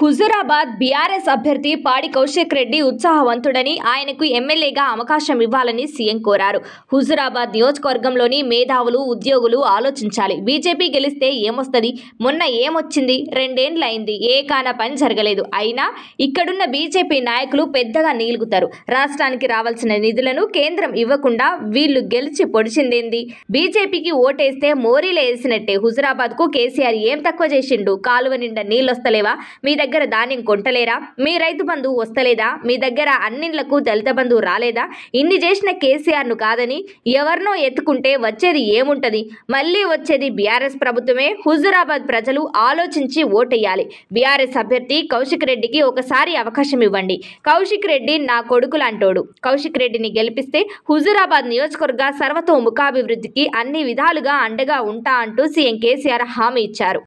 Huzurabad BRS అభ్యర్థి పాడి కౌశిక్ రెడ్డి ఉత్సాహవంతుడని ఆయనకు ఎమ్మెల్యేగా అవకాశం ఇవ్వాలని సీఎం కోరారు హుజూరాబాద్ నియోజకవర్గంలోని మేధావులు ఉద్యోగులు ఆలోచించాలి బీజేపీ గెలిస్తే ఏమొస్తుంది మొన్న ఏమొచ్చింది రెండేండ్లయింది ఏ కాన పని జరగలేదు అయినా ఇక్కడున్న బీజేపీ నాయకులు పెద్దగా నీలుగుతారు రాష్ట్రానికి రావాల్సిన నిధులను కేంద్రం ఇవ్వకుండా వీళ్ళు గెలిచి పొడిచిందేంది బీజేపీకి ఓటేస్తే మోరీలు వేసినట్టే కేసీఆర్ ఏం తక్కువ చేసిండు కాలువ నిండా నీళ్ళొస్తలేవా మీ దగ్గర ధాన్యం కొంటలేరా మీ రైతు బంధు వస్తలేదా మీ దగ్గర అన్నిళ్లకు దళిత బంధువు రాలేదా ఇన్ని చేసిన కేసీఆర్ను కాదని ఎవరినో ఎత్తుకుంటే వచ్చేది ఏముంటది మళ్ళీ వచ్చేది బీఆర్ఎస్ ప్రభుత్వమే హుజురాబాద్ ప్రజలు ఆలోచించి ఓటేయాలి బీఆర్ఎస్ అభ్యర్థి కౌశిక్ రెడ్డికి ఒకసారి అవకాశం ఇవ్వండి కౌశిక్ రెడ్డి నా కొడుకు లాంటోడు కౌశిక్ రెడ్డిని గెలిపిస్తే హుజురాబాద్ నియోజకవర్గ సర్వతోముఖాభివృద్ధికి అన్ని విధాలుగా అండగా ఉంటా అంటూ సీఎం కేసీఆర్ హామీ ఇచ్చారు